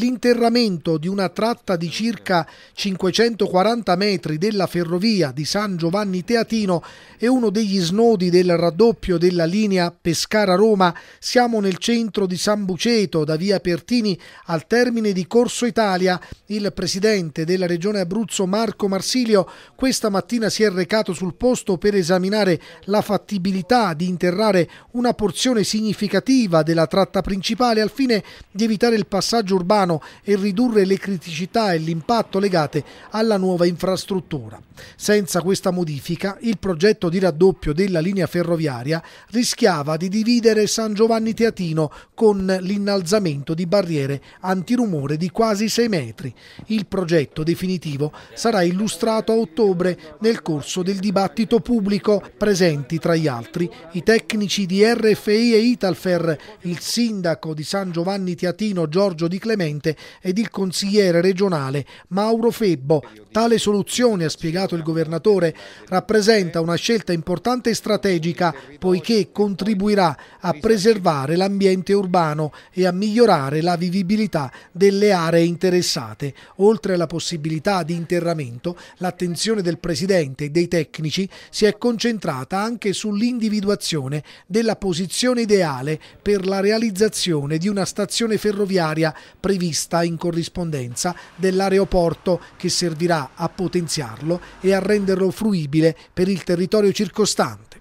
l'interramento di una tratta di circa 540 metri della ferrovia di San Giovanni Teatino è uno degli snodi del raddoppio della linea Pescara-Roma. Siamo nel centro di San Buceto, da via Pertini al termine di Corso Italia. Il presidente della regione Abruzzo Marco Marsilio questa mattina si è recato sul posto per esaminare la fattibilità di interrare una porzione significativa della tratta principale al fine di evitare il passaggio urbano piano e ridurre le criticità e l'impatto legate alla nuova infrastruttura. Senza questa modifica, il progetto di raddoppio della linea ferroviaria rischiava di dividere San Giovanni Teatino con l'innalzamento di barriere antirumore di quasi 6 metri. Il progetto definitivo sarà illustrato a ottobre nel corso del dibattito pubblico, presenti tra gli altri i tecnici di RFI e Italfer, il sindaco di San Giovanni Teatino Giorgio Di Clemente Presidente ed il consigliere regionale Mauro Febbo. Tale soluzione, ha spiegato il governatore, rappresenta una scelta importante e strategica poiché contribuirà a preservare l'ambiente urbano e a migliorare la vivibilità delle aree interessate. Oltre alla possibilità di interramento, l'attenzione del Presidente e dei tecnici si è concentrata anche sull'individuazione della posizione ideale per la realizzazione di una stazione ferroviaria prevista prevista in corrispondenza dell'aeroporto che servirà a potenziarlo e a renderlo fruibile per il territorio circostante.